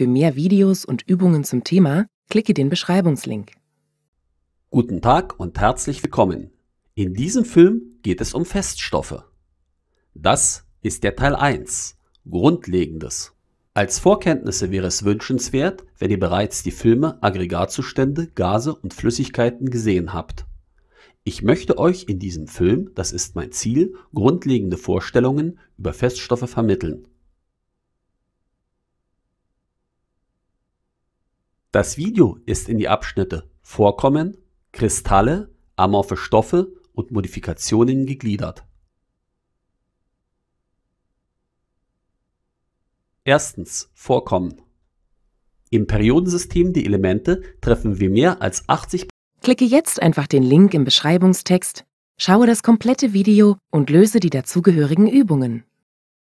Für mehr Videos und Übungen zum Thema klicke den Beschreibungslink. Guten Tag und herzlich willkommen. In diesem Film geht es um Feststoffe. Das ist der Teil 1, Grundlegendes. Als Vorkenntnisse wäre es wünschenswert, wenn ihr bereits die Filme Aggregatzustände, Gase und Flüssigkeiten gesehen habt. Ich möchte euch in diesem Film, das ist mein Ziel, grundlegende Vorstellungen über Feststoffe vermitteln. Das Video ist in die Abschnitte Vorkommen, Kristalle, amorphe Stoffe und Modifikationen gegliedert. Erstens Vorkommen. Im Periodensystem die Elemente treffen wir mehr als 80 Klicke jetzt einfach den Link im Beschreibungstext, schaue das komplette Video und löse die dazugehörigen Übungen.